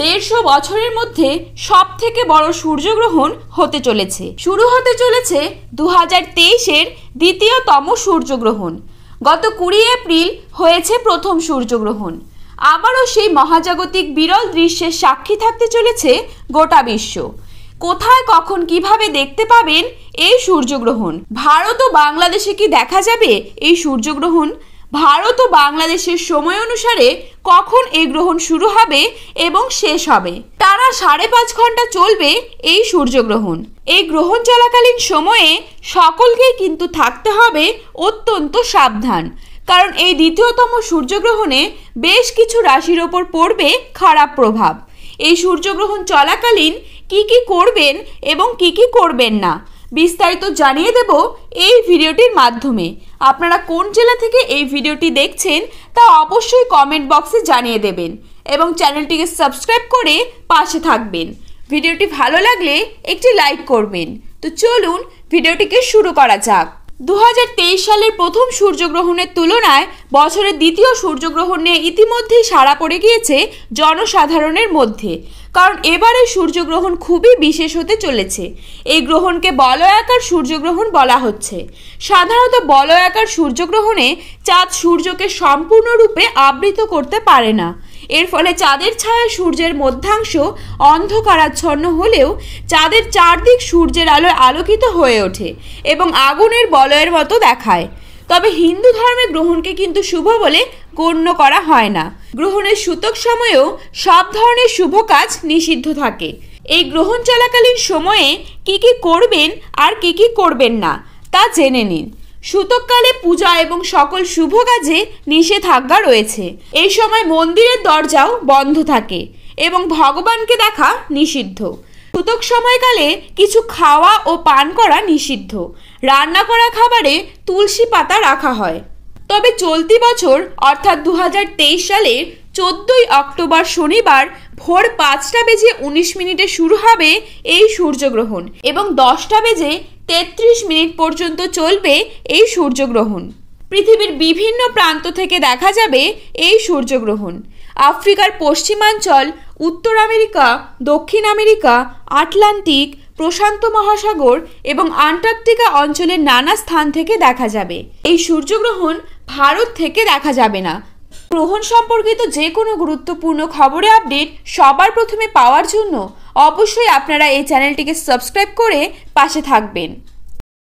দেড়শো বছরের মধ্যে সব থেকে বড় সূর্যগ্রহণ হতে চলেছে শুরু হতে চলেছে দু হাজার তেইশের দ্বিতীয়তম সূর্যগ্রহণ গত কুড়ি এপ্রিল হয়েছে প্রথম সূর্যগ্রহণ আবারও সেই মহাজাগতিক বিরল দৃশ্যের সাক্ষী থাকতে চলেছে গোটা বিশ্ব কোথায় কখন কিভাবে দেখতে পাবেন এই সূর্যগ্রহণ ভারত ও বাংলাদেশে কি দেখা যাবে এই সূর্যগ্রহণ ভারত ও বাংলাদেশের সময় অনুসারে কখন এই গ্রহণ শুরু হবে এবং শেষ হবে তারা সাড়ে পাঁচ ঘন্টা চলবে এই সূর্যগ্রহণ এই গ্রহণ চলাকালীন সময়ে সকলকেই কিন্তু থাকতে হবে অত্যন্ত সাবধান কারণ এই দ্বিতীয়তম সূর্যগ্রহণে বেশ কিছু রাশির ওপর পড়বে খারাপ প্রভাব এই সূর্যগ্রহণ চলাকালীন কি কি করবেন এবং কি কি করবেন না বিস্তারিত জানিয়ে দেব এই ভিডিওটির মাধ্যমে আপনারা কোন জেলা থেকে এই ভিডিওটি দেখছেন তা অবশ্যই কমেন্ট বক্সে জানিয়ে দেবেন এবং চ্যানেলটিকে সাবস্ক্রাইব করে পাশে থাকবেন ভিডিওটি ভালো লাগলে একটি লাইক করবেন তো চলুন ভিডিওটিকে শুরু করা যাক দু সালের প্রথম সূর্যগ্রহণের তুলনায় বছরের দ্বিতীয় সূর্যগ্রহণ নিয়ে ইতিমধ্যেই সাড়া পড়ে গিয়েছে জনসাধারণের মধ্যে কারণ এবারে সূর্যগ্রহণ খুবই বিশেষ হতে চলেছে এই গ্রহণকে বলয়াকার সূর্যগ্রহণ বলা হচ্ছে সাধারণত বলয়াকার সূর্যগ্রহণে চাঁদ সূর্যকে সম্পূর্ণরূপে আবৃত করতে পারে না এর ফলে চাঁদের ছায়া সূর্যের মধ্যাংশ অন্ধকারাচ্ছন্ন হলেও চাঁদের চারদিক সূর্যের আলোয় আলোকিত হয়ে ওঠে এবং আগুনের বলয়ের মতো দেখায় তবে হিন্দু ধর্মে গ্রহণকে কিন্তু শুভ বলে গণ্য করা হয় না গ্রহণের সূতক সময়েও সব ধরনের শুভ কাজ নিষিদ্ধ থাকে এই গ্রহণ চলাকালীন সময়ে কি কি করবেন আর কি কি করবেন না তা জেনে নিন সূতককালে পূজা এবং সকল শুভ কাজে নিষেধাজ্ঞা রয়েছে এই সময় মন্দিরের দরজাও বন্ধ থাকে এবং ভগবানকে দেখা নিষিদ্ধ সুতক সময়কালে কিছু খাওয়া ও পান করা নিষিদ্ধ রান্না করা খাবারে তুলসী পাতা রাখা হয় তবে চলতি বছর অর্থাৎ দু সালের চোদ্দই অক্টোবর শনিবার ভোর পাঁচটা বেজে উনিশ মিনিটে শুরু হবে এই সূর্যগ্রহণ এবং দশটা বেজে তেত্রিশ মিনিট পর্যন্ত চলবে এই সূর্যগ্রহণ পৃথিবীর বিভিন্ন প্রান্ত থেকে দেখা যাবে এই সূর্যগ্রহণ আফ্রিকার পশ্চিমাঞ্চল উত্তর আমেরিকা দক্ষিণ আমেরিকা আটলান্টিক প্রশান্ত মহাসাগর এবং আন্টার্কটিকা অঞ্চলের নানা স্থান থেকে দেখা যাবে এই সূর্যগ্রহণ ভারত থেকে দেখা যাবে না গ্রহণ সম্পর্কিত যে কোনো গুরুত্বপূর্ণ খবরে আপডেট সবার প্রথমে পাওয়ার জন্য অবশ্যই আপনারা এই চ্যানেলটিকে সাবস্ক্রাইব করে পাশে থাকবেন